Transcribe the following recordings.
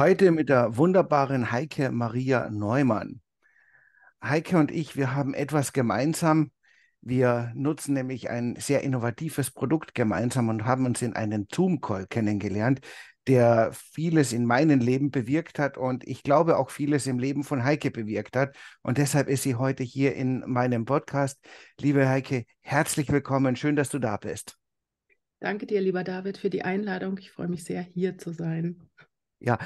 Heute mit der wunderbaren Heike Maria Neumann. Heike und ich, wir haben etwas gemeinsam. Wir nutzen nämlich ein sehr innovatives Produkt gemeinsam und haben uns in einem Zoom-Call kennengelernt, der vieles in meinem Leben bewirkt hat und ich glaube auch vieles im Leben von Heike bewirkt hat. Und deshalb ist sie heute hier in meinem Podcast. Liebe Heike, herzlich willkommen. Schön, dass du da bist. Danke dir, lieber David, für die Einladung. Ich freue mich sehr, hier zu sein. Ja,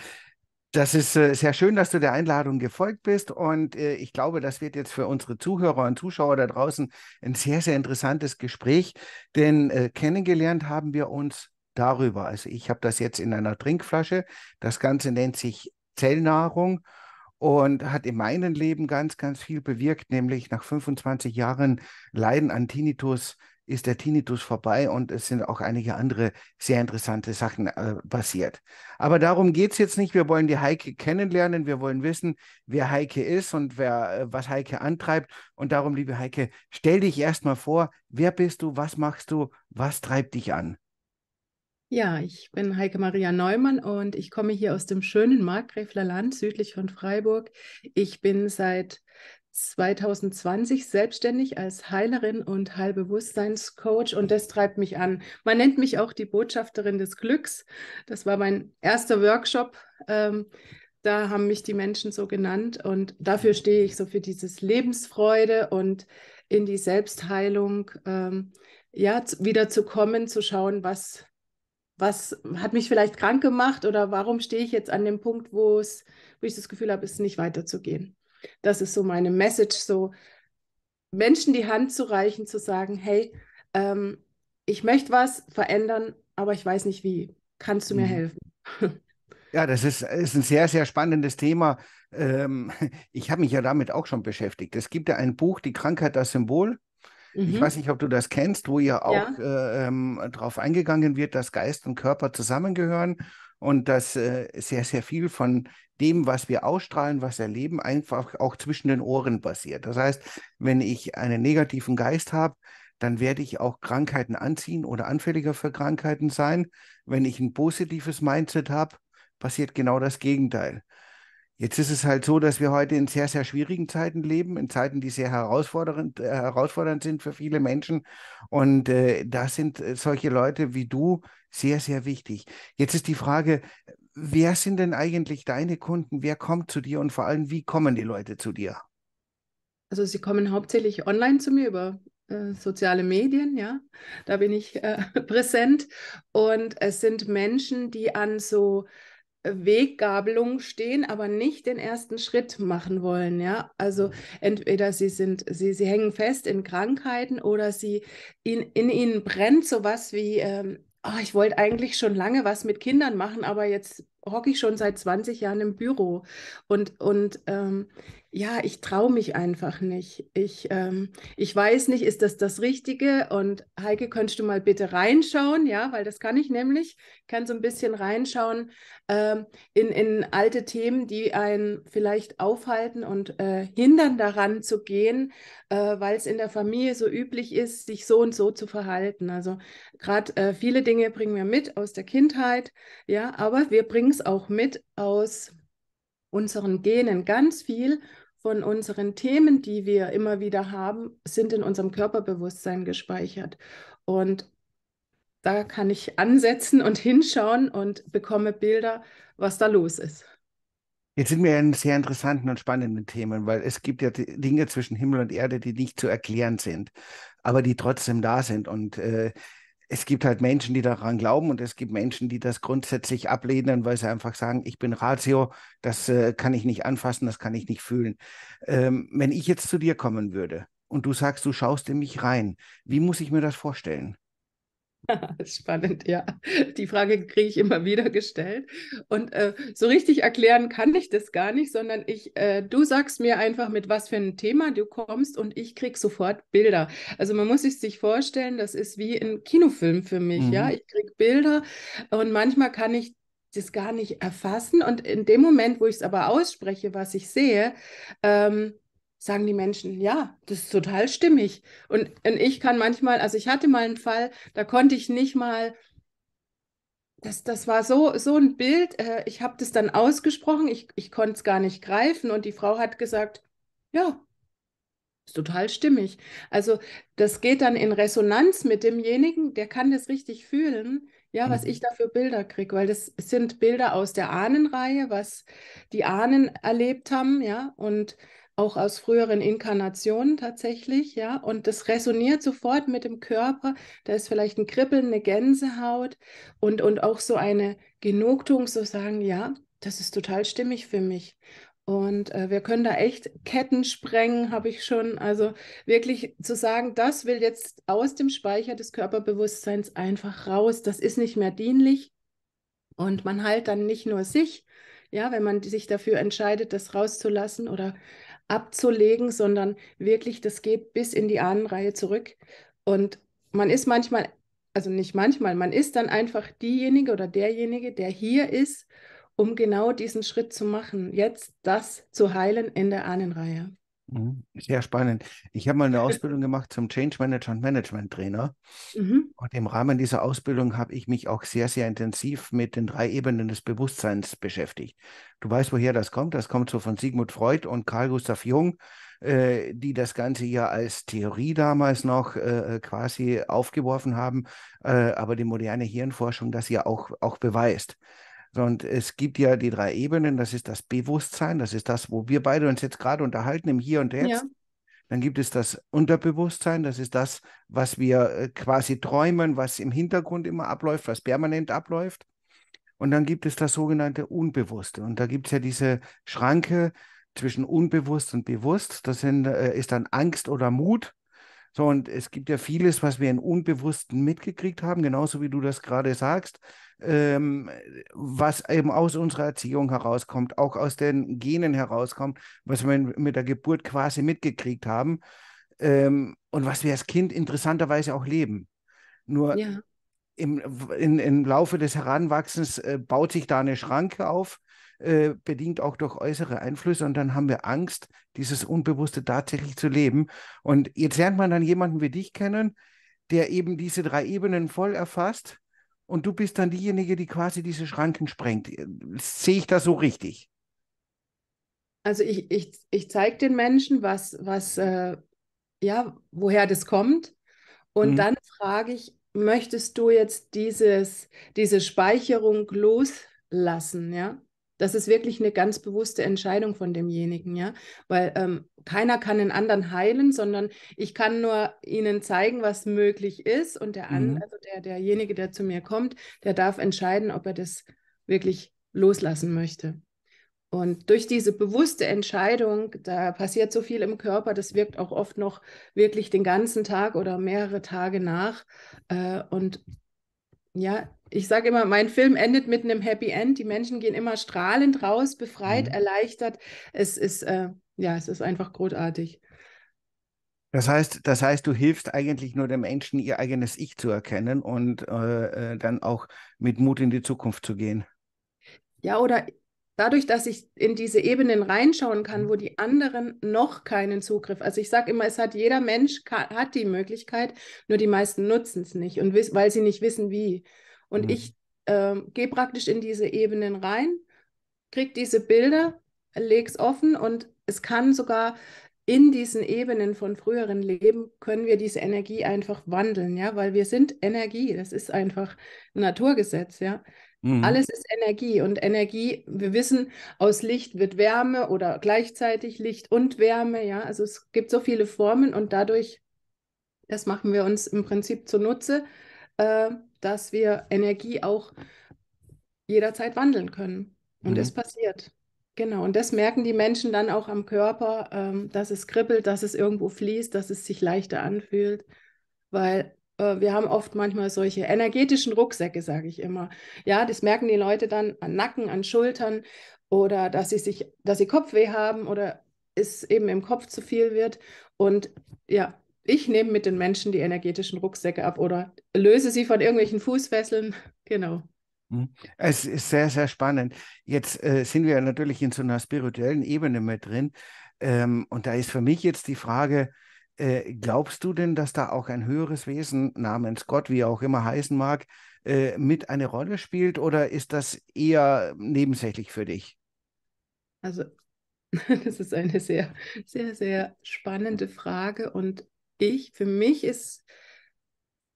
das ist äh, sehr schön, dass du der Einladung gefolgt bist. Und äh, ich glaube, das wird jetzt für unsere Zuhörer und Zuschauer da draußen ein sehr, sehr interessantes Gespräch. Denn äh, kennengelernt haben wir uns darüber. Also ich habe das jetzt in einer Trinkflasche. Das Ganze nennt sich Zellnahrung und hat in meinem Leben ganz, ganz viel bewirkt, nämlich nach 25 Jahren Leiden an Tinnitus ist der Tinnitus vorbei und es sind auch einige andere sehr interessante Sachen äh, passiert. Aber darum geht es jetzt nicht. Wir wollen die Heike kennenlernen. Wir wollen wissen, wer Heike ist und wer, äh, was Heike antreibt. Und darum, liebe Heike, stell dich erstmal vor, wer bist du, was machst du, was treibt dich an? Ja, ich bin Heike Maria Neumann und ich komme hier aus dem schönen Markgräfler Land südlich von Freiburg. Ich bin seit 2020 selbstständig als Heilerin und Heilbewusstseinscoach und das treibt mich an. Man nennt mich auch die Botschafterin des Glücks. Das war mein erster Workshop. Ähm, da haben mich die Menschen so genannt und dafür stehe ich so für dieses Lebensfreude und in die Selbstheilung ähm, ja wieder zu kommen, zu schauen, was was hat mich vielleicht krank gemacht oder warum stehe ich jetzt an dem Punkt, wo ich das Gefühl habe, es nicht weiterzugehen. Das ist so meine Message, so Menschen die Hand zu reichen, zu sagen, hey, ähm, ich möchte was verändern, aber ich weiß nicht wie. Kannst du mir mhm. helfen? Ja, das ist, ist ein sehr, sehr spannendes Thema. Ähm, ich habe mich ja damit auch schon beschäftigt. Es gibt ja ein Buch, Die Krankheit das Symbol. Mhm. Ich weiß nicht, ob du das kennst, wo ja auch ja. Äh, ähm, darauf eingegangen wird, dass Geist und Körper zusammengehören und dass äh, sehr, sehr viel von dem, was wir ausstrahlen, was erleben, einfach auch zwischen den Ohren passiert. Das heißt, wenn ich einen negativen Geist habe, dann werde ich auch Krankheiten anziehen oder anfälliger für Krankheiten sein. Wenn ich ein positives Mindset habe, passiert genau das Gegenteil. Jetzt ist es halt so, dass wir heute in sehr, sehr schwierigen Zeiten leben, in Zeiten, die sehr herausfordernd, äh, herausfordernd sind für viele Menschen. Und äh, da sind äh, solche Leute wie du sehr, sehr wichtig. Jetzt ist die Frage, wer sind denn eigentlich deine Kunden? Wer kommt zu dir und vor allem, wie kommen die Leute zu dir? Also sie kommen hauptsächlich online zu mir über äh, soziale Medien, ja, da bin ich äh, präsent. Und es sind Menschen, die an so Weggabelung stehen, aber nicht den ersten Schritt machen wollen. Ja, also mhm. entweder sie sind, sie, sie hängen fest in Krankheiten oder sie in, in ihnen brennt sowas wie, ähm, oh, ich wollte eigentlich schon lange was mit Kindern machen, aber jetzt hocke ich schon seit 20 Jahren im Büro und, und ähm, ja, ich traue mich einfach nicht. Ich, ähm, ich weiß nicht, ist das das Richtige? Und Heike, könntest du mal bitte reinschauen? Ja, weil das kann ich nämlich. Ich kann so ein bisschen reinschauen ähm, in, in alte Themen, die einen vielleicht aufhalten und äh, hindern daran zu gehen, äh, weil es in der Familie so üblich ist, sich so und so zu verhalten. Also gerade äh, viele Dinge bringen wir mit aus der Kindheit, ja, aber wir bringen uns auch mit aus unseren Genen. Ganz viel von unseren Themen, die wir immer wieder haben, sind in unserem Körperbewusstsein gespeichert. Und da kann ich ansetzen und hinschauen und bekomme Bilder, was da los ist. Jetzt sind wir in sehr interessanten und spannenden Themen, weil es gibt ja Dinge zwischen Himmel und Erde, die nicht zu erklären sind, aber die trotzdem da sind. Und äh, es gibt halt Menschen, die daran glauben und es gibt Menschen, die das grundsätzlich ablehnen, weil sie einfach sagen, ich bin Ratio, das äh, kann ich nicht anfassen, das kann ich nicht fühlen. Ähm, wenn ich jetzt zu dir kommen würde und du sagst, du schaust in mich rein, wie muss ich mir das vorstellen? Spannend, ja. Die Frage kriege ich immer wieder gestellt. Und äh, so richtig erklären kann ich das gar nicht, sondern ich, äh, du sagst mir einfach, mit was für ein Thema du kommst und ich kriege sofort Bilder. Also man muss sich vorstellen, das ist wie ein Kinofilm für mich, mhm. ja. Ich kriege Bilder und manchmal kann ich das gar nicht erfassen. Und in dem Moment, wo ich es aber ausspreche, was ich sehe, ähm, sagen die Menschen, ja, das ist total stimmig. Und, und ich kann manchmal, also ich hatte mal einen Fall, da konnte ich nicht mal, das, das war so, so ein Bild, äh, ich habe das dann ausgesprochen, ich, ich konnte es gar nicht greifen und die Frau hat gesagt, ja, ist total stimmig. Also das geht dann in Resonanz mit demjenigen, der kann das richtig fühlen, ja, was mhm. ich da für Bilder kriege, weil das sind Bilder aus der Ahnenreihe, was die Ahnen erlebt haben, ja, und auch aus früheren Inkarnationen tatsächlich, ja, und das resoniert sofort mit dem Körper. Da ist vielleicht ein Kribbeln, eine Gänsehaut und, und auch so eine Genugtuung, so sagen, ja, das ist total stimmig für mich. Und äh, wir können da echt Ketten sprengen, habe ich schon. Also wirklich zu sagen, das will jetzt aus dem Speicher des Körperbewusstseins einfach raus. Das ist nicht mehr dienlich. Und man heilt dann nicht nur sich, ja, wenn man sich dafür entscheidet, das rauszulassen oder abzulegen, sondern wirklich, das geht bis in die Ahnenreihe zurück. Und man ist manchmal, also nicht manchmal, man ist dann einfach diejenige oder derjenige, der hier ist, um genau diesen Schritt zu machen, jetzt das zu heilen in der Ahnenreihe. Mhm. Sehr spannend. Ich habe mal eine Ausbildung gemacht zum Change Manager und Management Trainer. Mhm. Und im Rahmen dieser Ausbildung habe ich mich auch sehr, sehr intensiv mit den drei Ebenen des Bewusstseins beschäftigt. Du weißt, woher das kommt. Das kommt so von Sigmund Freud und Carl Gustav Jung, äh, die das Ganze ja als Theorie damals noch äh, äh quasi aufgeworfen haben, äh, aber die moderne Hirnforschung das ja auch, auch beweist. Und es gibt ja die drei Ebenen, das ist das Bewusstsein, das ist das, wo wir beide uns jetzt gerade unterhalten, im Hier und Jetzt. Ja. Dann gibt es das Unterbewusstsein, das ist das, was wir äh, quasi träumen, was im Hintergrund immer abläuft, was permanent abläuft. Und dann gibt es das sogenannte Unbewusste. Und da gibt es ja diese Schranke zwischen unbewusst und bewusst. Das sind, äh, ist dann Angst oder Mut. So, und es gibt ja vieles, was wir in Unbewussten mitgekriegt haben, genauso wie du das gerade sagst, ähm, was eben aus unserer Erziehung herauskommt, auch aus den Genen herauskommt, was wir mit der Geburt quasi mitgekriegt haben ähm, und was wir als Kind interessanterweise auch leben. Nur ja. im, in, im Laufe des Heranwachsens äh, baut sich da eine Schranke auf äh, bedingt auch durch äußere Einflüsse. Und dann haben wir Angst, dieses Unbewusste tatsächlich zu leben. Und jetzt lernt man dann jemanden wie dich kennen, der eben diese drei Ebenen voll erfasst. Und du bist dann diejenige, die quasi diese Schranken sprengt. Sehe ich das so richtig? Also ich, ich, ich zeige den Menschen, was, was äh, ja, woher das kommt. Und mhm. dann frage ich, möchtest du jetzt dieses, diese Speicherung loslassen, ja? Das ist wirklich eine ganz bewusste Entscheidung von demjenigen, ja. Weil ähm, keiner kann den anderen heilen, sondern ich kann nur ihnen zeigen, was möglich ist. Und der mhm. also der, derjenige, der zu mir kommt, der darf entscheiden, ob er das wirklich loslassen möchte. Und durch diese bewusste Entscheidung, da passiert so viel im Körper, das wirkt auch oft noch wirklich den ganzen Tag oder mehrere Tage nach. Äh, und ja, ich sage immer, mein Film endet mit einem Happy End. Die Menschen gehen immer strahlend raus, befreit, mhm. erleichtert. Es ist, äh, ja, es ist einfach großartig. Das heißt, das heißt, du hilfst eigentlich nur den Menschen, ihr eigenes Ich zu erkennen und äh, äh dann auch mit Mut in die Zukunft zu gehen. Ja, oder dadurch, dass ich in diese Ebenen reinschauen kann, mhm. wo die anderen noch keinen Zugriff. Also ich sage immer, es hat jeder Mensch hat die Möglichkeit, nur die meisten nutzen es nicht und weil sie nicht wissen, wie. Und mhm. ich äh, gehe praktisch in diese Ebenen rein, kriege diese Bilder, lege es offen und es kann sogar in diesen Ebenen von früheren Leben können wir diese Energie einfach wandeln, ja, weil wir sind Energie, das ist einfach ein Naturgesetz, ja. Mhm. Alles ist Energie und Energie, wir wissen, aus Licht wird Wärme oder gleichzeitig Licht und Wärme, ja, also es gibt so viele Formen und dadurch, das machen wir uns im Prinzip zunutze, äh, dass wir Energie auch jederzeit wandeln können. Und mhm. es passiert. Genau, und das merken die Menschen dann auch am Körper, ähm, dass es kribbelt, dass es irgendwo fließt, dass es sich leichter anfühlt, weil äh, wir haben oft manchmal solche energetischen Rucksäcke, sage ich immer. Ja, das merken die Leute dann an Nacken, an Schultern oder dass sie sich, dass sie Kopfweh haben oder es eben im Kopf zu viel wird. Und ja, ich nehme mit den Menschen die energetischen Rucksäcke ab oder löse sie von irgendwelchen Fußfesseln. Genau. Mhm. Es ist sehr, sehr spannend. Jetzt äh, sind wir natürlich in so einer spirituellen Ebene mit drin. Ähm, und da ist für mich jetzt die Frage, äh, glaubst du denn, dass da auch ein höheres Wesen namens Gott, wie er auch immer heißen mag, äh, mit eine Rolle spielt oder ist das eher nebensächlich für dich? Also, das ist eine sehr, sehr, sehr spannende Frage und ich, für mich ist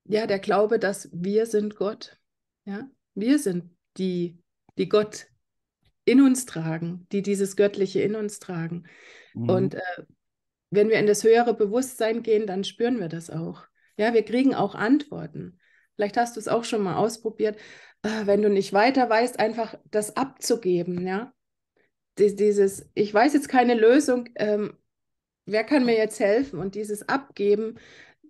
ja der Glaube, dass wir sind Gott. Ja, wir sind die, die Gott in uns tragen, die dieses Göttliche in uns tragen. Mhm. Und äh, wenn wir in das höhere Bewusstsein gehen, dann spüren wir das auch. Ja, wir kriegen auch Antworten. Vielleicht hast du es auch schon mal ausprobiert, äh, wenn du nicht weiter weißt, einfach das abzugeben, ja. dieses, ich weiß jetzt keine Lösung, ähm, wer kann mir jetzt helfen? Und dieses Abgeben,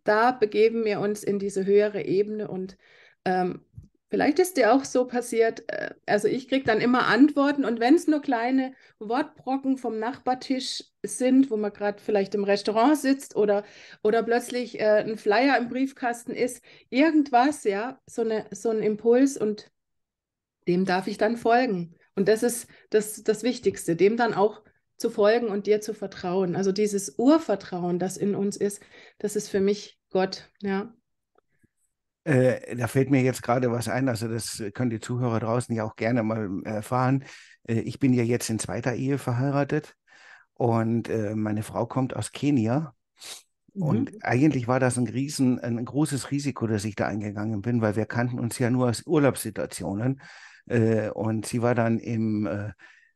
da begeben wir uns in diese höhere Ebene und ähm, Vielleicht ist dir auch so passiert, äh, also ich kriege dann immer Antworten und wenn es nur kleine Wortbrocken vom Nachbartisch sind, wo man gerade vielleicht im Restaurant sitzt oder, oder plötzlich äh, ein Flyer im Briefkasten ist, irgendwas, ja, so, eine, so ein Impuls und dem darf ich dann folgen. Und das ist das, das Wichtigste, dem dann auch zu folgen und dir zu vertrauen. Also dieses Urvertrauen, das in uns ist, das ist für mich Gott, ja. Äh, da fällt mir jetzt gerade was ein, also das können die Zuhörer draußen ja auch gerne mal ähm, erfahren. Äh, ich bin ja jetzt in zweiter Ehe verheiratet und äh, meine Frau kommt aus Kenia. Mhm. Und eigentlich war das ein, riesen, ein großes Risiko, dass ich da eingegangen bin, weil wir kannten uns ja nur aus Urlaubssituationen. Äh, und sie war dann im äh,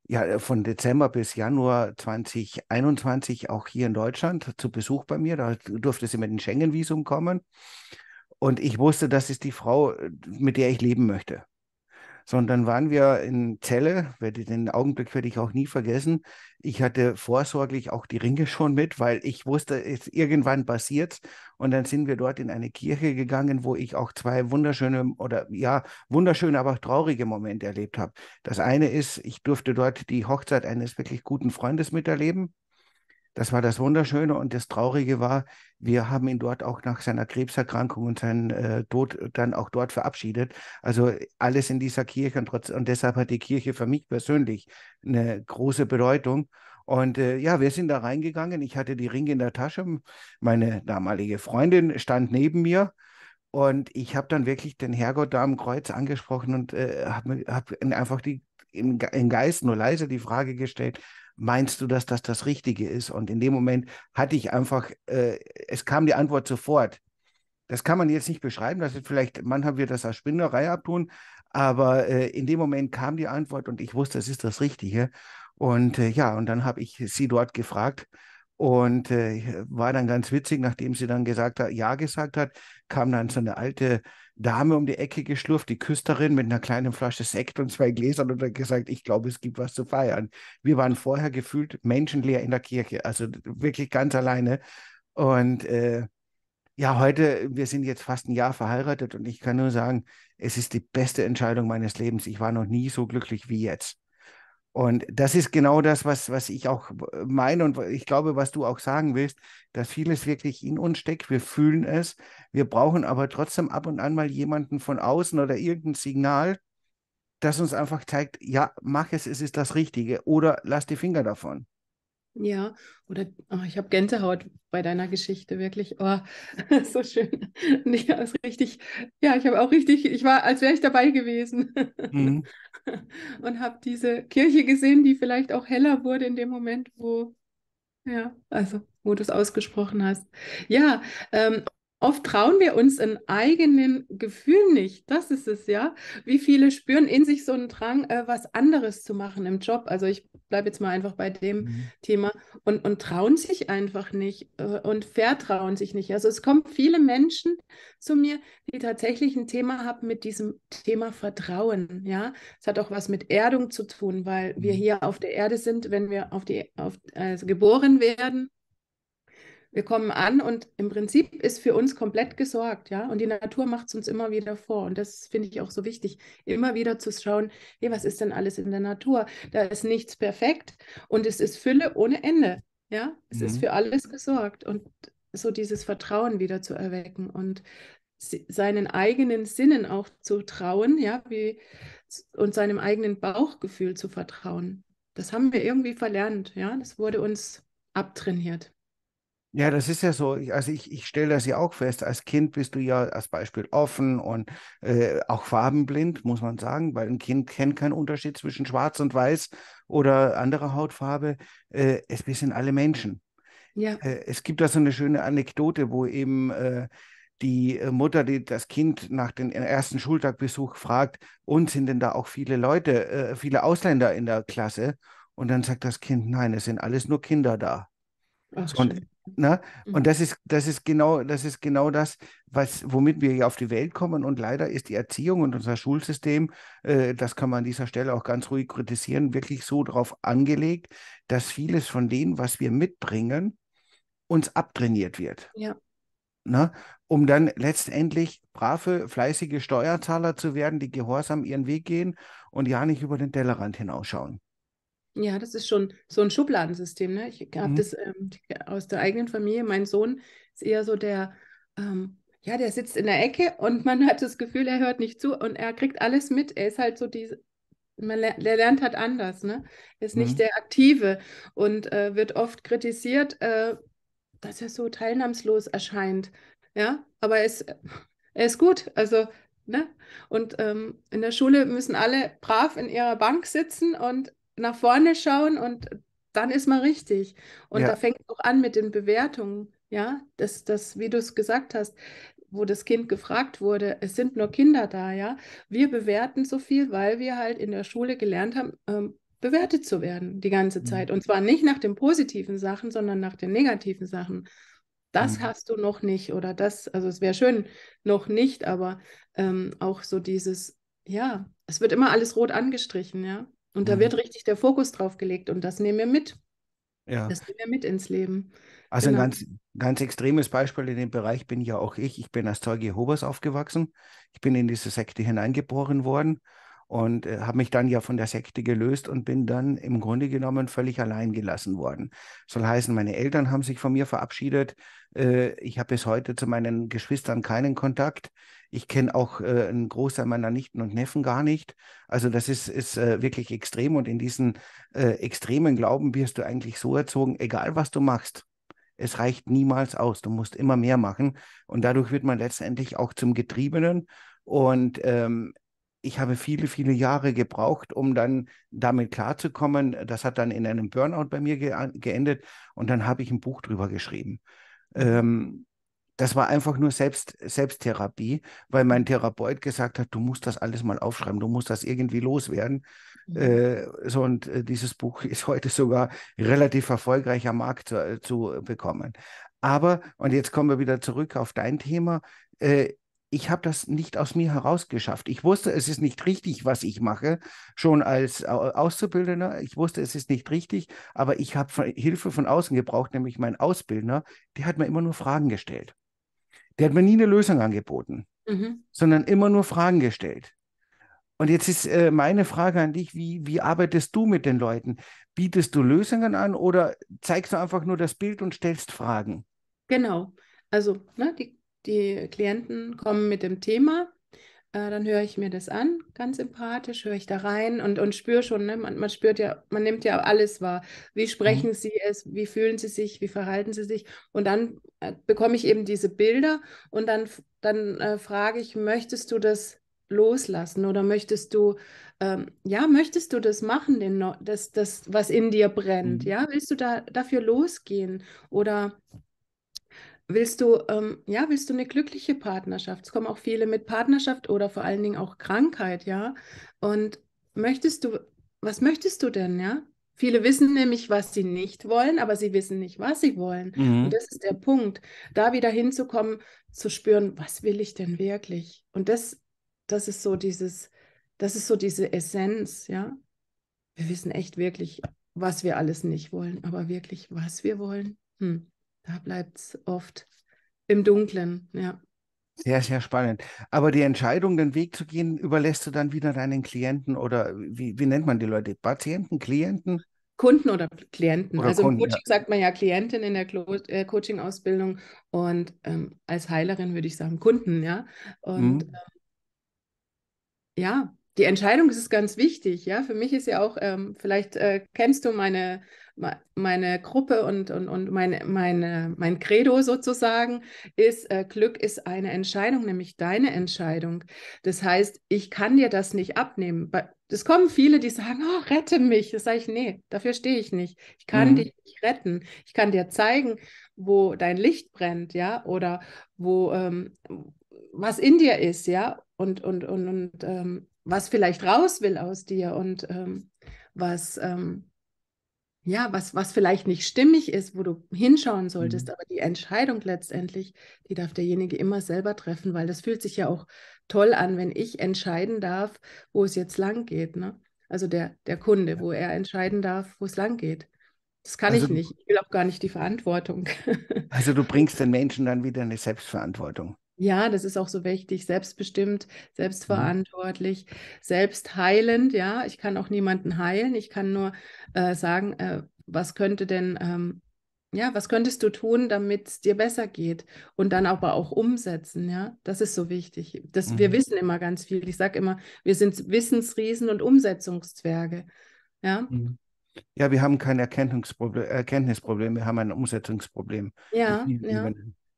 ja, äh, von Dezember bis Januar 2021 auch hier in Deutschland zu Besuch bei mir. Da durfte sie mit einem Schengen-Visum kommen. Und ich wusste, das ist die Frau, äh, mit der ich leben möchte sondern waren wir in Zelle, werde den Augenblick werde ich auch nie vergessen. Ich hatte vorsorglich auch die Ringe schon mit, weil ich wusste, es irgendwann passiert. Und dann sind wir dort in eine Kirche gegangen, wo ich auch zwei wunderschöne oder ja, wunderschöne, aber auch traurige Momente erlebt habe. Das eine ist, ich durfte dort die Hochzeit eines wirklich guten Freundes miterleben. Das war das Wunderschöne und das Traurige war, wir haben ihn dort auch nach seiner Krebserkrankung und seinem äh, Tod dann auch dort verabschiedet. Also äh, alles in dieser Kirche und, trotz, und deshalb hat die Kirche für mich persönlich eine große Bedeutung. Und äh, ja, wir sind da reingegangen. Ich hatte die Ringe in der Tasche. Meine damalige Freundin stand neben mir. Und ich habe dann wirklich den Herrgott da am Kreuz angesprochen und äh, habe hab einfach die, im, im Geist nur leise die Frage gestellt, meinst du, dass das das Richtige ist? Und in dem Moment hatte ich einfach, äh, es kam die Antwort sofort. Das kann man jetzt nicht beschreiben, das ist vielleicht, manchmal wird das als Spinnerei abtun, aber äh, in dem Moment kam die Antwort und ich wusste, es ist das Richtige. Und äh, ja, und dann habe ich sie dort gefragt und äh, äh, war dann ganz witzig, nachdem sie dann gesagt hat, ja gesagt hat, kam dann so eine alte Dame um die Ecke geschlurft, die Küsterin mit einer kleinen Flasche Sekt und zwei Gläsern und hat gesagt, ich glaube, es gibt was zu feiern. Wir waren vorher gefühlt menschenleer in der Kirche, also wirklich ganz alleine. Und äh, ja, heute, wir sind jetzt fast ein Jahr verheiratet und ich kann nur sagen, es ist die beste Entscheidung meines Lebens. Ich war noch nie so glücklich wie jetzt. Und das ist genau das, was, was ich auch äh, meine und ich glaube, was du auch sagen willst, dass vieles wirklich in uns steckt. Wir fühlen es. Wir brauchen aber trotzdem ab und an mal jemanden von außen oder irgendein Signal, das uns einfach zeigt, ja, mach es, es ist das Richtige oder lass die Finger davon. Ja, oder oh, ich habe Gänsehaut bei deiner Geschichte, wirklich. Oh, so schön. Ja, ist richtig. Ja, ich habe auch richtig, ich war, als wäre ich dabei gewesen. Mhm. Und habe diese Kirche gesehen, die vielleicht auch heller wurde in dem Moment, wo, ja, also, wo du es ausgesprochen hast. Ja, ähm, Oft trauen wir uns in eigenen Gefühlen nicht. Das ist es ja. Wie viele spüren in sich so einen Drang, äh, was anderes zu machen im Job? Also ich bleibe jetzt mal einfach bei dem mhm. Thema und, und trauen sich einfach nicht äh, und vertrauen sich nicht. Also es kommen viele Menschen zu mir, die tatsächlich ein Thema haben mit diesem Thema Vertrauen. Ja, es hat auch was mit Erdung zu tun, weil wir mhm. hier auf der Erde sind, wenn wir auf die auf, also geboren werden wir kommen an und im Prinzip ist für uns komplett gesorgt, ja. Und die Natur macht es uns immer wieder vor. Und das finde ich auch so wichtig, immer wieder zu schauen, hey, was ist denn alles in der Natur? Da ist nichts perfekt und es ist Fülle ohne Ende. Ja, es mhm. ist für alles gesorgt. Und so dieses Vertrauen wieder zu erwecken und seinen eigenen Sinnen auch zu trauen, ja, wie, und seinem eigenen Bauchgefühl zu vertrauen. Das haben wir irgendwie verlernt, ja, das wurde uns abtrainiert. Ja, das ist ja so. Ich, also ich, ich stelle das ja auch fest. Als Kind bist du ja als Beispiel offen und äh, auch farbenblind, muss man sagen, weil ein Kind kennt keinen Unterschied zwischen Schwarz und Weiß oder anderer Hautfarbe. Äh, es, sind alle Menschen. Ja. Äh, es gibt da so eine schöne Anekdote, wo eben äh, die äh, Mutter, die das Kind nach dem ersten Schultagbesuch fragt, und sind denn da auch viele Leute, äh, viele Ausländer in der Klasse? Und dann sagt das Kind, nein, es sind alles nur Kinder da. Ach, und schön. Ne? Und mhm. das ist, das ist genau, das ist genau das, was, womit wir hier auf die Welt kommen. Und leider ist die Erziehung und unser Schulsystem, äh, das kann man an dieser Stelle auch ganz ruhig kritisieren, wirklich so darauf angelegt, dass vieles von dem, was wir mitbringen, uns abtrainiert wird. Ja. Ne? Um dann letztendlich brave, fleißige Steuerzahler zu werden, die gehorsam ihren Weg gehen und ja nicht über den Tellerrand hinausschauen. Ja, das ist schon so ein Schubladensystem. Ne? Ich habe mhm. das ähm, aus der eigenen Familie. Mein Sohn ist eher so der, ähm, ja, der sitzt in der Ecke und man hat das Gefühl, er hört nicht zu und er kriegt alles mit. Er ist halt so die, man lernt, er lernt halt anders. Ne? Er ist mhm. nicht der Aktive und äh, wird oft kritisiert, äh, dass er so teilnahmslos erscheint. Ja, aber er ist, er ist gut. Also Ne? Und ähm, in der Schule müssen alle brav in ihrer Bank sitzen und nach vorne schauen und dann ist man richtig. Und ja. da fängt es auch an mit den Bewertungen. Ja, das, das, wie du es gesagt hast, wo das Kind gefragt wurde, es sind nur Kinder da, ja. Wir bewerten so viel, weil wir halt in der Schule gelernt haben, ähm, bewertet zu werden die ganze mhm. Zeit. Und zwar nicht nach den positiven Sachen, sondern nach den negativen Sachen. Das mhm. hast du noch nicht oder das, also es wäre schön, noch nicht, aber ähm, auch so dieses, ja, es wird immer alles rot angestrichen, ja. Und da mhm. wird richtig der Fokus drauf gelegt und das nehmen wir mit. Ja. Das nehmen wir mit ins Leben. Also genau. ein ganz, ganz extremes Beispiel in dem Bereich bin ja auch ich. Ich bin als Zeuge Jehovas aufgewachsen. Ich bin in diese Sekte hineingeboren worden und äh, habe mich dann ja von der Sekte gelöst und bin dann im Grunde genommen völlig allein gelassen worden. Soll heißen, meine Eltern haben sich von mir verabschiedet. Äh, ich habe bis heute zu meinen Geschwistern keinen Kontakt. Ich kenne auch äh, einen Großteil meiner Nichten und Neffen gar nicht. Also das ist, ist äh, wirklich extrem und in diesen äh, extremen Glauben wirst du eigentlich so erzogen, egal was du machst. Es reicht niemals aus. Du musst immer mehr machen. Und dadurch wird man letztendlich auch zum Getriebenen. Und ähm, ich habe viele, hm. viele Jahre gebraucht, um dann damit klarzukommen. Das hat dann in einem Burnout bei mir ge geendet und dann habe ich ein Buch drüber geschrieben. Ähm, das war einfach nur Selbst, Selbsttherapie, weil mein Therapeut gesagt hat, du musst das alles mal aufschreiben, du musst das irgendwie loswerden. Mhm. Äh, so, und äh, dieses Buch ist heute sogar relativ erfolgreich am Markt zu, äh, zu bekommen. Aber, und jetzt kommen wir wieder zurück auf dein Thema, äh, ich habe das nicht aus mir heraus geschafft. Ich wusste, es ist nicht richtig, was ich mache, schon als Auszubildender. Ich wusste, es ist nicht richtig, aber ich habe Hilfe von außen gebraucht, nämlich mein Ausbildner, der hat mir immer nur Fragen gestellt. Der hat mir nie eine Lösung angeboten, mhm. sondern immer nur Fragen gestellt. Und jetzt ist äh, meine Frage an dich, wie, wie arbeitest du mit den Leuten? Bietest du Lösungen an oder zeigst du einfach nur das Bild und stellst Fragen? Genau. Also, ne, die die Klienten kommen mit dem Thema, äh, dann höre ich mir das an, ganz empathisch, höre ich da rein und, und spüre schon, ne? man, man spürt ja, man nimmt ja alles wahr. Wie mhm. sprechen mhm. sie es, wie fühlen sie sich, wie verhalten sie sich? Und dann äh, bekomme ich eben diese Bilder und dann, dann äh, frage ich, möchtest du das loslassen oder möchtest du, ähm, ja, möchtest du das machen, den das, das, was in dir brennt? Mhm. Ja, willst du da dafür losgehen? Oder Willst du, ähm, ja, willst du eine glückliche Partnerschaft? Es kommen auch viele mit Partnerschaft oder vor allen Dingen auch Krankheit, ja. Und möchtest du, was möchtest du denn, ja? Viele wissen nämlich, was sie nicht wollen, aber sie wissen nicht, was sie wollen. Mhm. Und das ist der Punkt, da wieder hinzukommen, zu spüren, was will ich denn wirklich? Und das, das ist so dieses, das ist so diese Essenz, ja. Wir wissen echt wirklich, was wir alles nicht wollen, aber wirklich, was wir wollen. Hm da bleibt es oft im Dunklen, ja. Sehr, sehr spannend. Aber die Entscheidung, den Weg zu gehen, überlässt du dann wieder deinen Klienten oder wie, wie nennt man die Leute? Patienten, Klienten? Kunden oder Klienten. Oder also Kunden, im Coaching ja. sagt man ja Klientin in der Clo äh, Coaching-Ausbildung und ähm, als Heilerin würde ich sagen Kunden, ja. Und mhm. ähm, ja, die Entscheidung ist ganz wichtig, ja. Für mich ist ja auch, ähm, vielleicht äh, kennst du meine meine Gruppe und, und, und meine, meine, mein Credo sozusagen ist, äh, Glück ist eine Entscheidung, nämlich deine Entscheidung. Das heißt, ich kann dir das nicht abnehmen. Es kommen viele, die sagen, oh, rette mich. Das sage ich, nee, dafür stehe ich nicht. Ich kann mhm. dich nicht retten. Ich kann dir zeigen, wo dein Licht brennt, ja, oder wo ähm, was in dir ist, ja, und, und, und, und ähm, was vielleicht raus will aus dir und ähm, was ähm, ja, was, was vielleicht nicht stimmig ist, wo du hinschauen solltest, mhm. aber die Entscheidung letztendlich, die darf derjenige immer selber treffen, weil das fühlt sich ja auch toll an, wenn ich entscheiden darf, wo es jetzt lang geht. Ne? Also der, der Kunde, ja. wo er entscheiden darf, wo es lang geht. Das kann also, ich nicht. Ich will auch gar nicht die Verantwortung. also du bringst den Menschen dann wieder eine Selbstverantwortung. Ja, das ist auch so wichtig. Selbstbestimmt, mhm. selbstverantwortlich, selbstheilend. Ja, ich kann auch niemanden heilen. Ich kann nur äh, sagen, äh, was könnte denn, ähm, ja, was könntest du tun, damit es dir besser geht? Und dann aber auch umsetzen. Ja, das ist so wichtig. Das, mhm. Wir wissen immer ganz viel. Ich sage immer, wir sind Wissensriesen und Umsetzungszwerge. Ja. Mhm. Ja, wir haben kein Erkenntnisproblem, Erkenntnisproblem, wir haben ein Umsetzungsproblem. Ja, ja.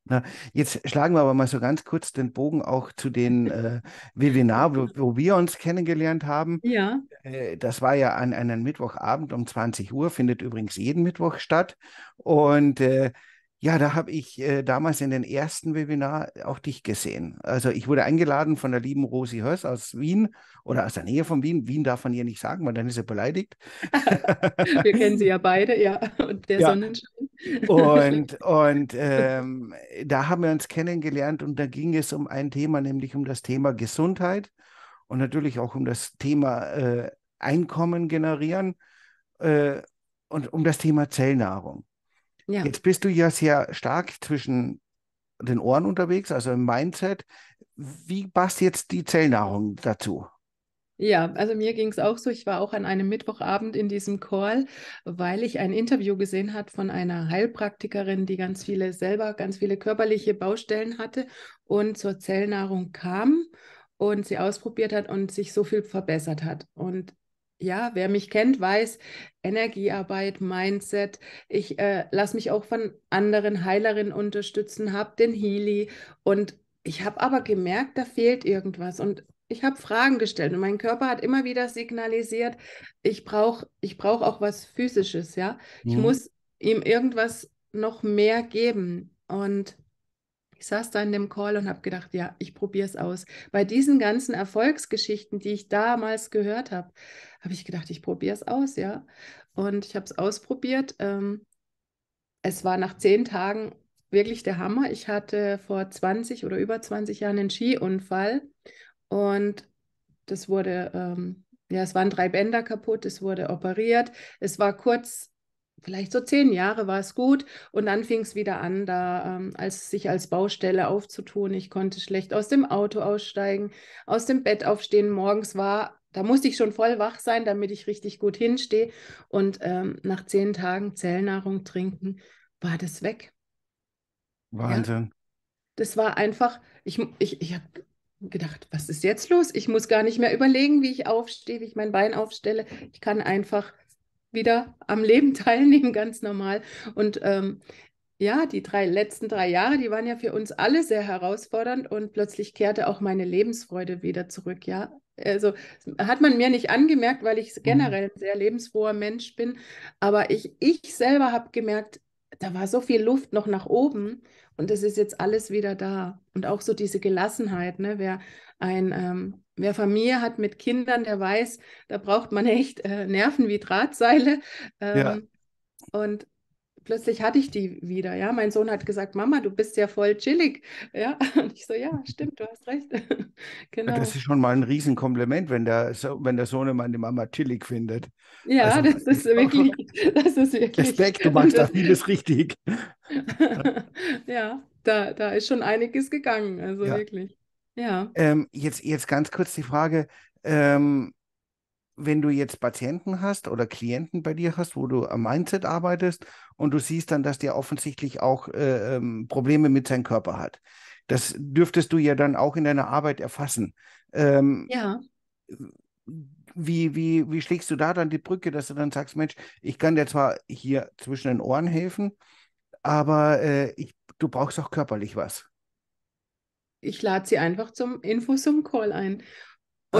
Na, jetzt schlagen wir aber mal so ganz kurz den Bogen auch zu den äh, Webinar, wo, genau. wo, wir uns kennengelernt haben. Ja. Äh, das war ja an einem Mittwochabend um 20 Uhr, findet übrigens jeden Mittwoch statt. Und äh, ja, da habe ich äh, damals in den ersten Webinar auch dich gesehen. Also ich wurde eingeladen von der lieben Rosi Hörs aus Wien oder aus der Nähe von Wien. Wien darf man ihr nicht sagen, weil dann ist sie beleidigt. Wir kennen sie ja beide, ja. Und der ja. Sonnenschein und, und ähm, da haben wir uns kennengelernt und da ging es um ein Thema, nämlich um das Thema Gesundheit und natürlich auch um das Thema äh, Einkommen generieren äh, und um das Thema Zellnahrung. Ja. Jetzt bist du ja sehr stark zwischen den Ohren unterwegs, also im Mindset. Wie passt jetzt die Zellnahrung dazu? Ja, also mir ging es auch so. Ich war auch an einem Mittwochabend in diesem Call, weil ich ein Interview gesehen hat von einer Heilpraktikerin, die ganz viele selber, ganz viele körperliche Baustellen hatte und zur Zellnahrung kam und sie ausprobiert hat und sich so viel verbessert hat. Und ja, wer mich kennt, weiß, Energiearbeit, Mindset. Ich äh, lasse mich auch von anderen Heilerinnen unterstützen, habe den Healy und ich habe aber gemerkt, da fehlt irgendwas. Und ich habe Fragen gestellt und mein Körper hat immer wieder signalisiert, ich brauche ich brauch auch was Physisches, ja. Mhm. Ich muss ihm irgendwas noch mehr geben. Und ich saß da in dem Call und habe gedacht, ja, ich probiere es aus. Bei diesen ganzen Erfolgsgeschichten, die ich damals gehört habe, habe ich gedacht, ich probiere es aus, ja. Und ich habe es ausprobiert. Ähm, es war nach zehn Tagen wirklich der Hammer. Ich hatte vor 20 oder über 20 Jahren einen Skiunfall und das wurde, ähm, ja, es waren drei Bänder kaputt, es wurde operiert. Es war kurz, vielleicht so zehn Jahre war es gut. Und dann fing es wieder an, da ähm, als sich als Baustelle aufzutun. Ich konnte schlecht aus dem Auto aussteigen, aus dem Bett aufstehen. Morgens war da musste ich schon voll wach sein, damit ich richtig gut hinstehe. Und ähm, nach zehn Tagen Zellnahrung trinken, war das weg. Wahnsinn. Ja? Das war einfach, ich, ich, ich habe gedacht, was ist jetzt los? Ich muss gar nicht mehr überlegen, wie ich aufstehe, wie ich mein Bein aufstelle. Ich kann einfach wieder am Leben teilnehmen, ganz normal. Und ähm, ja, die drei letzten drei Jahre, die waren ja für uns alle sehr herausfordernd und plötzlich kehrte auch meine Lebensfreude wieder zurück. Ja, also hat man mir nicht angemerkt, weil ich mhm. generell ein sehr lebensfroher Mensch bin. Aber ich, ich selber habe gemerkt, da war so viel Luft noch nach oben und es ist jetzt alles wieder da. Und auch so diese Gelassenheit, ne? Wer ein, ähm, wer Familie hat mit Kindern, der weiß, da braucht man echt äh, Nerven wie Drahtseile. Ähm, ja. Und plötzlich hatte ich die wieder. Ja, mein Sohn hat gesagt, Mama, du bist ja voll chillig. Ja, und ich so, ja, stimmt, du hast recht. genau. Das ist schon mal ein Riesenkompliment, wenn der, so wenn der Sohnemann die Mama chillig findet. Ja, also, das ist wirklich, das ist wirklich. Respekt, du machst da vieles richtig. ja, da, da ist schon einiges gegangen, also ja. wirklich. Ja. Ähm, jetzt, jetzt ganz kurz die Frage, ähm, wenn du jetzt Patienten hast oder Klienten bei dir hast, wo du am Mindset arbeitest und du siehst dann, dass der offensichtlich auch äh, ähm, Probleme mit seinem Körper hat. Das dürftest du ja dann auch in deiner Arbeit erfassen. Ähm, ja. Wie, wie, wie schlägst du da dann die Brücke, dass du dann sagst, Mensch, ich kann dir zwar hier zwischen den Ohren helfen, aber äh, ich, du brauchst auch körperlich was. Ich lade sie einfach zum Infosum-Call ein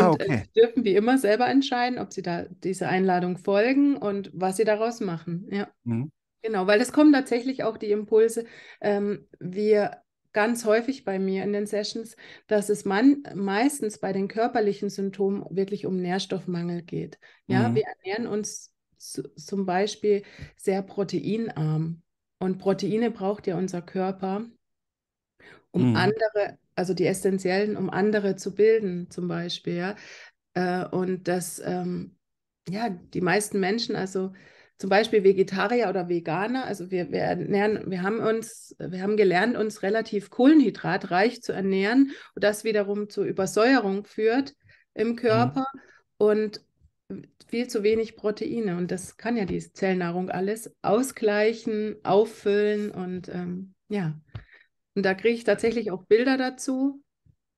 Ah, und ah, okay. äh, dürfen wie immer selber entscheiden, ob sie da diese Einladung folgen und was sie daraus machen. Ja. Mhm. Genau, weil es kommen tatsächlich auch die Impulse. Ähm, wir ganz häufig bei mir in den Sessions, dass es man meistens bei den körperlichen Symptomen wirklich um Nährstoffmangel geht. Ja, mhm. wir ernähren uns zum Beispiel sehr proteinarm. Und Proteine braucht ja unser Körper, um mhm. andere also die essentiellen, um andere zu bilden, zum Beispiel, ja. Äh, und dass ähm, ja die meisten Menschen, also zum Beispiel Vegetarier oder Veganer, also wir, wir ernähren, wir haben uns, wir haben gelernt, uns relativ kohlenhydratreich zu ernähren und das wiederum zu Übersäuerung führt im mhm. Körper mhm. und viel zu wenig Proteine. Und das kann ja die Zellnahrung alles ausgleichen, auffüllen und ähm, ja. Und da kriege ich tatsächlich auch Bilder dazu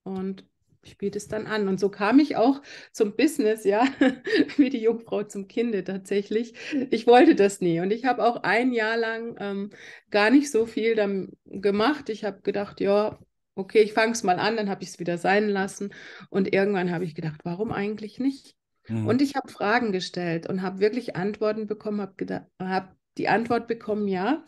und ich biete es dann an. Und so kam ich auch zum Business, ja, wie die Jungfrau zum Kinde tatsächlich. Ich wollte das nie. Und ich habe auch ein Jahr lang ähm, gar nicht so viel dann gemacht. Ich habe gedacht, ja, okay, ich fange es mal an, dann habe ich es wieder sein lassen. Und irgendwann habe ich gedacht, warum eigentlich nicht? Mhm. Und ich habe Fragen gestellt und habe wirklich Antworten bekommen, habe hab die Antwort bekommen, ja,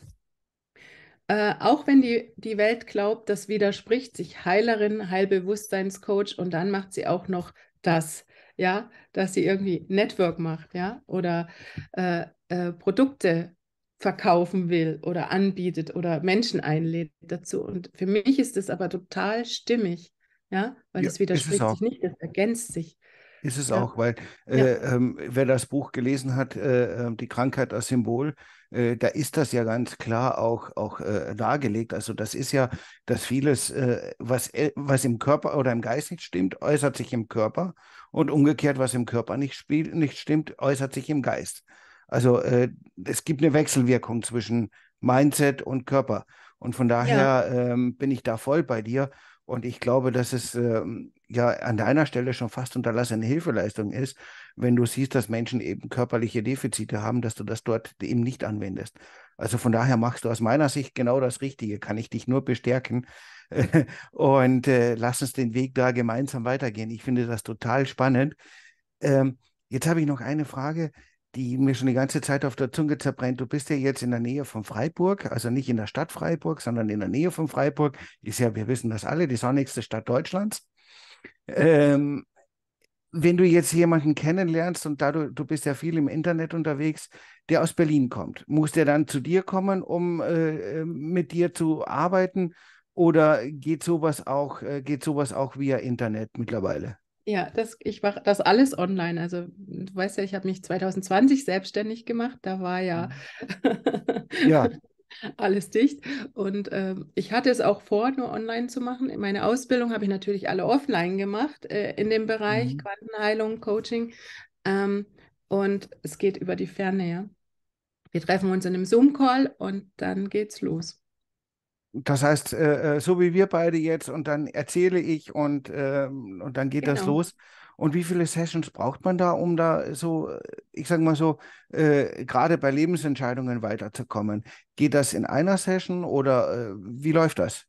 äh, auch wenn die, die Welt glaubt, das widerspricht sich Heilerin, Heilbewusstseinscoach und dann macht sie auch noch das, ja, dass sie irgendwie Network macht, ja, oder äh, äh, Produkte verkaufen will oder anbietet oder Menschen einlädt dazu. Und für mich ist das aber total stimmig, ja, weil ja, es widerspricht es sich nicht, es ergänzt sich. Ist es ja. auch, weil ja. Äh, ähm, wer das Buch gelesen hat, äh, ähm, die Krankheit als Symbol, äh, da ist das ja ganz klar auch, auch äh, dargelegt. Also das ist ja, dass vieles, äh, was, äh, was im Körper oder im Geist nicht stimmt, äußert sich im Körper und umgekehrt, was im Körper nicht, spiel, nicht stimmt, äußert sich im Geist. Also äh, es gibt eine Wechselwirkung zwischen Mindset und Körper. Und von daher ja. ähm, bin ich da voll bei dir. Und ich glaube, dass es ähm, ja an deiner Stelle schon fast unterlassene Hilfeleistung ist, wenn du siehst, dass Menschen eben körperliche Defizite haben, dass du das dort eben nicht anwendest. Also von daher machst du aus meiner Sicht genau das Richtige, kann ich dich nur bestärken. Und äh, lass uns den Weg da gemeinsam weitergehen. Ich finde das total spannend. Ähm, jetzt habe ich noch eine Frage, die mir schon die ganze Zeit auf der Zunge zerbrennt. Du bist ja jetzt in der Nähe von Freiburg, also nicht in der Stadt Freiburg, sondern in der Nähe von Freiburg. Ist ja, wir wissen das alle, die sonnigste Stadt Deutschlands. Ähm, wenn du jetzt jemanden kennenlernst und da du, du bist ja viel im Internet unterwegs, der aus Berlin kommt, muss der dann zu dir kommen, um äh, mit dir zu arbeiten? Oder geht sowas auch, äh, geht sowas auch via Internet mittlerweile? Ja, das, ich mache das alles online. Also du weißt ja, ich habe mich 2020 selbstständig gemacht. Da war ja, ja. alles dicht. Und ähm, ich hatte es auch vor, nur online zu machen. Meine Ausbildung habe ich natürlich alle offline gemacht äh, in dem Bereich mhm. Quantenheilung, Coaching. Ähm, und es geht über die Fernnähe. Wir treffen uns in einem Zoom-Call und dann geht's los. Das heißt, äh, äh so wie wir beide jetzt und dann erzähle ich und, äh, und dann geht genau. das los. Und wie viele Sessions braucht man da, um da so, ich sage mal so, äh, gerade bei Lebensentscheidungen weiterzukommen? Geht das in einer Session oder äh, wie läuft das?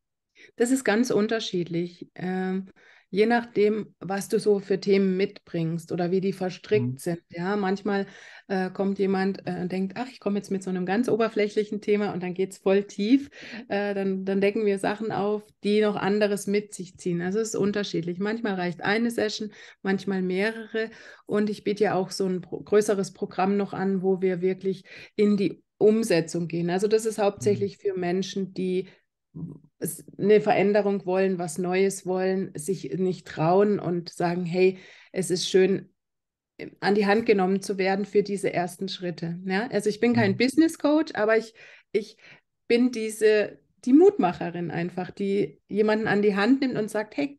Das ist ganz unterschiedlich. Ähm, je nachdem, was du so für Themen mitbringst oder wie die verstrickt mhm. sind. Ja, manchmal äh, kommt jemand äh, und denkt, ach, ich komme jetzt mit so einem ganz oberflächlichen Thema und dann geht es voll tief, äh, dann, dann decken wir Sachen auf, die noch anderes mit sich ziehen. Also es ist unterschiedlich. Manchmal reicht eine Session, manchmal mehrere. Und ich biete ja auch so ein pro größeres Programm noch an, wo wir wirklich in die Umsetzung gehen. Also das ist hauptsächlich mhm. für Menschen, die eine Veränderung wollen, was Neues wollen, sich nicht trauen und sagen, hey, es ist schön, an die Hand genommen zu werden für diese ersten Schritte. Ja? Also ich bin kein mhm. Business Coach, aber ich, ich bin diese, die Mutmacherin einfach, die jemanden an die Hand nimmt und sagt, hey,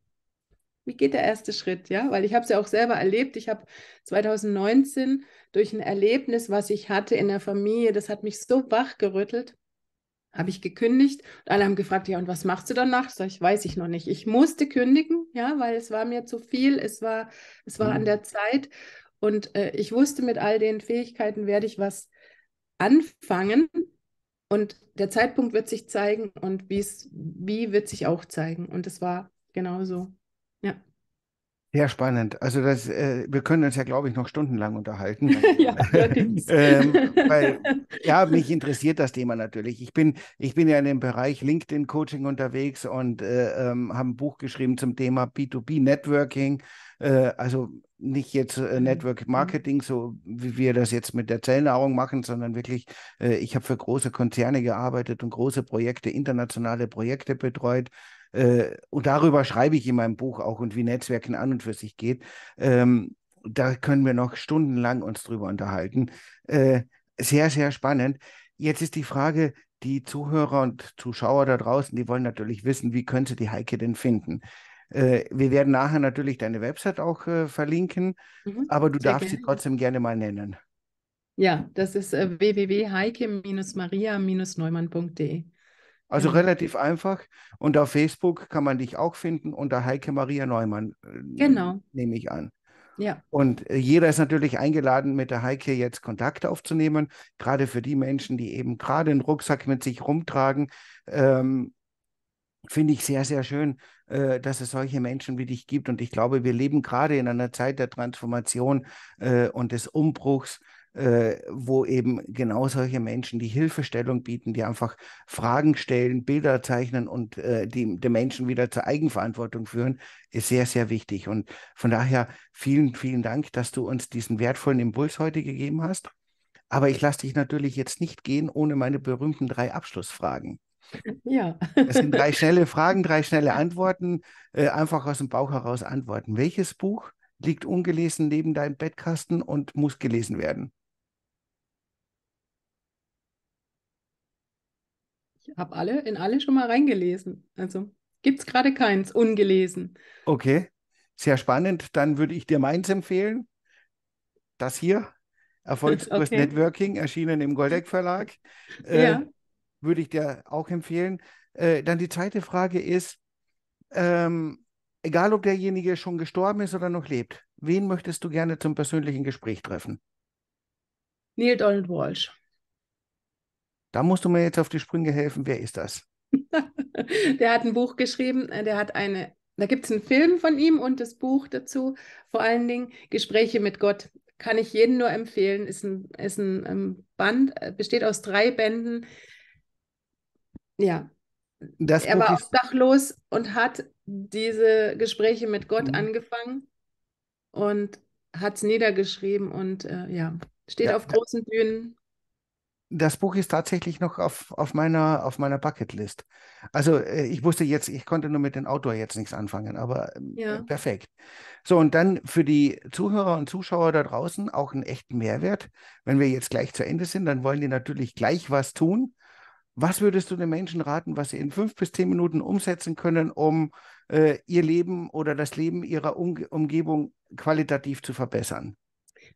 wie geht der erste Schritt? Ja, weil ich habe es ja auch selber erlebt. Ich habe 2019 durch ein Erlebnis, was ich hatte in der Familie, das hat mich so wachgerüttelt, habe ich gekündigt und alle haben gefragt, ja, und was machst du danach? Sag ich, weiß ich noch nicht. Ich musste kündigen, ja, weil es war mir zu viel, es war, es war an mhm. der Zeit und äh, ich wusste, mit all den Fähigkeiten werde ich was anfangen. Und der Zeitpunkt wird sich zeigen und wie wird sich auch zeigen. Und es war genauso. Ja. Sehr spannend. Also das, äh, wir können uns ja, glaube ich, noch stundenlang unterhalten. ja, ähm, weil, ja, mich interessiert das Thema natürlich. Ich bin, ich bin ja in dem Bereich LinkedIn-Coaching unterwegs und äh, ähm, habe ein Buch geschrieben zum Thema B2B-Networking. Äh, also nicht jetzt äh, mhm. Network mhm. Marketing, so wie wir das jetzt mit der Zellnahrung machen, sondern wirklich, äh, ich habe für große Konzerne gearbeitet und große Projekte, internationale Projekte betreut äh, und darüber schreibe ich in meinem Buch auch und wie Netzwerken an und für sich geht. Ähm, da können wir noch stundenlang uns drüber unterhalten. Äh, sehr, sehr spannend. Jetzt ist die Frage, die Zuhörer und Zuschauer da draußen, die wollen natürlich wissen, wie können sie die Heike denn finden? Äh, wir werden nachher natürlich deine Website auch äh, verlinken, mhm, aber du darfst gerne. sie trotzdem gerne mal nennen. Ja, das ist äh, www.heike-maria-neumann.de. Also mhm. relativ einfach. Und auf Facebook kann man dich auch finden unter Heike Maria Neumann. Äh, genau. Nehme ich an. Ja. Und äh, jeder ist natürlich eingeladen, mit der Heike jetzt Kontakt aufzunehmen, gerade für die Menschen, die eben gerade einen Rucksack mit sich rumtragen. Ähm, Finde ich sehr, sehr schön, äh, dass es solche Menschen wie dich gibt. Und ich glaube, wir leben gerade in einer Zeit der Transformation äh, und des Umbruchs äh, wo eben genau solche Menschen, die Hilfestellung bieten, die einfach Fragen stellen, Bilder zeichnen und äh, die, die Menschen wieder zur Eigenverantwortung führen, ist sehr, sehr wichtig. Und von daher vielen, vielen Dank, dass du uns diesen wertvollen Impuls heute gegeben hast. Aber ich lasse dich natürlich jetzt nicht gehen ohne meine berühmten drei Abschlussfragen. Ja. Es sind drei schnelle Fragen, drei schnelle Antworten. Äh, einfach aus dem Bauch heraus antworten. Welches Buch liegt ungelesen neben deinem Bettkasten und muss gelesen werden? habe alle in alle schon mal reingelesen. Also gibt es gerade keins ungelesen. Okay, sehr spannend. Dann würde ich dir meins empfehlen. Das hier, Erfolgskurs okay. Networking, erschienen im Goldeck Verlag. Äh, ja. Würde ich dir auch empfehlen. Äh, dann die zweite Frage ist, ähm, egal ob derjenige schon gestorben ist oder noch lebt, wen möchtest du gerne zum persönlichen Gespräch treffen? Neil Donald Walsh. Da musst du mir jetzt auf die Sprünge helfen. Wer ist das? der hat ein Buch geschrieben, äh, der hat eine, da gibt es einen Film von ihm und das Buch dazu, vor allen Dingen Gespräche mit Gott. Kann ich jedem nur empfehlen, ist ein, ist ein ähm, Band, äh, besteht aus drei Bänden. Ja. Das er war auch obdachlos und hat diese Gespräche mit Gott mhm. angefangen und hat es niedergeschrieben und äh, ja, steht ja. auf großen Bühnen das Buch ist tatsächlich noch auf, auf meiner, auf meiner Bucketlist. Also äh, ich wusste jetzt, ich konnte nur mit dem Autor jetzt nichts anfangen, aber ähm, ja. Äh, perfekt. So, und dann für die Zuhörer und Zuschauer da draußen auch einen echten Mehrwert. Wenn wir jetzt gleich zu Ende sind, dann wollen die natürlich gleich was tun. Was würdest du den Menschen raten, was sie in fünf bis zehn Minuten umsetzen können, um äh, ihr Leben oder das Leben ihrer um Umgebung qualitativ zu verbessern?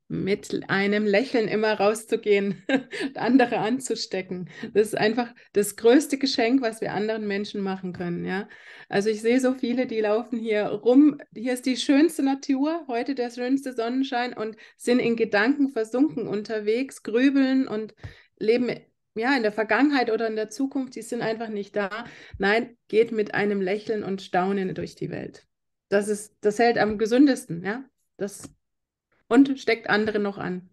mit einem Lächeln immer rauszugehen und andere anzustecken. Das ist einfach das größte Geschenk, was wir anderen Menschen machen können, ja. Also ich sehe so viele, die laufen hier rum. Hier ist die schönste Natur, heute der schönste Sonnenschein und sind in Gedanken versunken unterwegs, grübeln und leben ja in der Vergangenheit oder in der Zukunft, die sind einfach nicht da. Nein, geht mit einem Lächeln und Staunen durch die Welt. Das ist das hält am gesündesten, ja? Das und steckt andere noch an.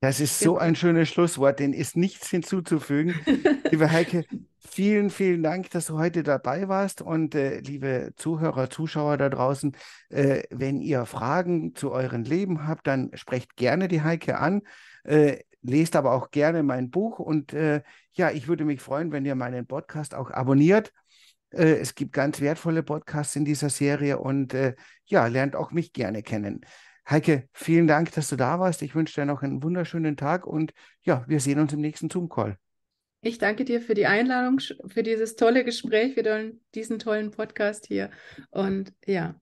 Das ist so genau. ein schönes Schlusswort, dem ist nichts hinzuzufügen. liebe Heike, vielen, vielen Dank, dass du heute dabei warst. Und äh, liebe Zuhörer, Zuschauer da draußen, äh, wenn ihr Fragen zu eurem Leben habt, dann sprecht gerne die Heike an. Äh, lest aber auch gerne mein Buch. Und äh, ja, ich würde mich freuen, wenn ihr meinen Podcast auch abonniert. Äh, es gibt ganz wertvolle Podcasts in dieser Serie und äh, ja, lernt auch mich gerne kennen. Heike, vielen Dank, dass du da warst. Ich wünsche dir noch einen wunderschönen Tag und ja, wir sehen uns im nächsten Zoom-Call. Ich danke dir für die Einladung, für dieses tolle Gespräch, für diesen tollen Podcast hier. Und ja,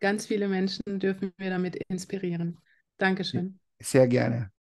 ganz viele Menschen dürfen wir damit inspirieren. Dankeschön. Sehr gerne.